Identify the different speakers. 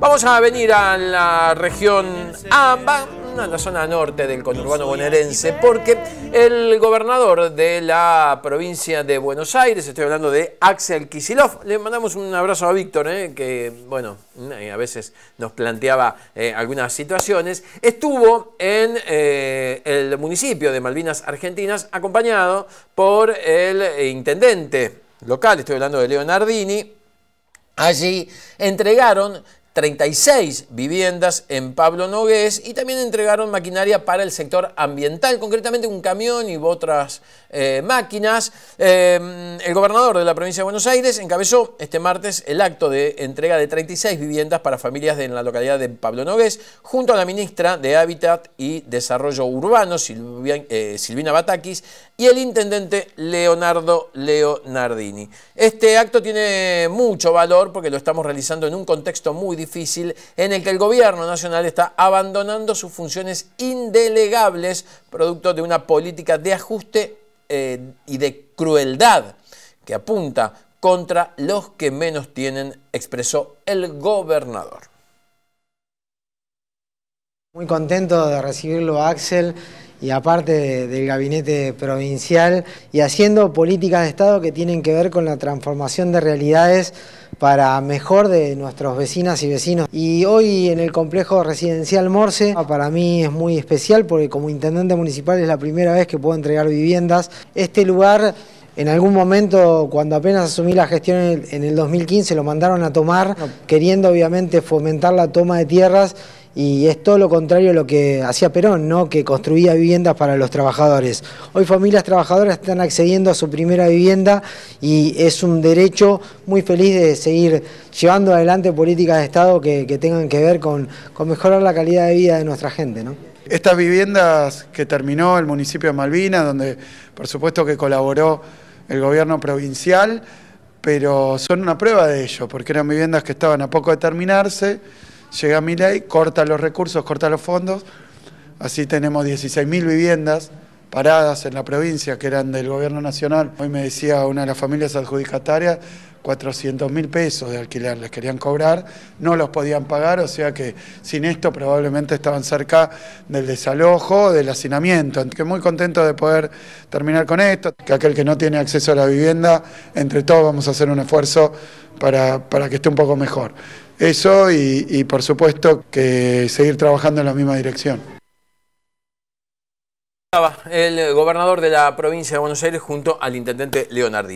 Speaker 1: Vamos a venir a la región AMBA, a la zona norte del conurbano bonaerense, porque el gobernador de la provincia de Buenos Aires, estoy hablando de Axel Kisilov, le mandamos un abrazo a Víctor, eh, que, bueno, eh, a veces nos planteaba eh, algunas situaciones, estuvo en el municipio de Malvinas Argentinas acompañado por el intendente local, estoy hablando de Leonardini, Allí entregaron 36 viviendas en Pablo Nogués y también entregaron maquinaria para el sector ambiental, concretamente un camión y otras eh, máquinas. Em, el gobernador de la provincia de Buenos Aires encabezó este martes el acto de entrega de 36 viviendas para familias en la localidad de Pablo Nogués, junto a la ministra de Hábitat y Desarrollo Urbano, eh, Silvina Batakis, y el intendente Leonardo Leonardini. Este acto tiene mucho valor porque lo estamos realizando en un contexto muy difícil difícil en el que el gobierno nacional está abandonando sus funciones indelegables, producto de una política de ajuste eh, y de crueldad que apunta contra los que menos tienen, expresó el gobernador.
Speaker 2: Muy contento de recibirlo Axel y aparte del gabinete provincial y haciendo políticas de Estado que tienen que ver con la transformación de realidades para mejor de nuestros vecinas y vecinos. Y hoy en el complejo residencial Morse, ah, para mí es muy especial porque como intendente municipal es la primera vez que puedo entregar viviendas. Este lugar en algún momento, cuando apenas asumí la gestión en el 2015, lo mandaron a tomar, queriendo obviamente fomentar la toma de tierras y es todo lo contrario a lo que hacía Perón, ¿no? que construía viviendas para los trabajadores. Hoy familias trabajadoras están accediendo a su primera vivienda y es un derecho muy feliz de seguir llevando adelante políticas de Estado que, tengan que ver con, mejorar la calidad de vida de nuestra gente.
Speaker 3: Estas viviendas que terminó el municipio de Malvinas, donde por supuesto que colaboró el gobierno provincial, pero son una prueba de ello, porque eran viviendas que estaban a poco de terminarse, llega mi ley, corta los recursos, corta los fondos, así tenemos 16.000 viviendas paradas en la provincia que eran del gobierno nacional. Hoy me decía una de las familias adjudicatarias, 400.000 pesos de alquiler les querían cobrar, no los podían pagar, o sea que sin esto probablemente estaban cerca del desalojo, del hacinamiento. Estoy muy contento de poder terminar con esto, que aquel que no tiene acceso a la vivienda, entre todos vamos a hacer un esfuerzo para, para que esté un poco mejor eso y, por supuesto que seguir trabajando en la misma dirección.
Speaker 1: El gobernador de la provincia de Buenos Aires junto al intendente Leonardi.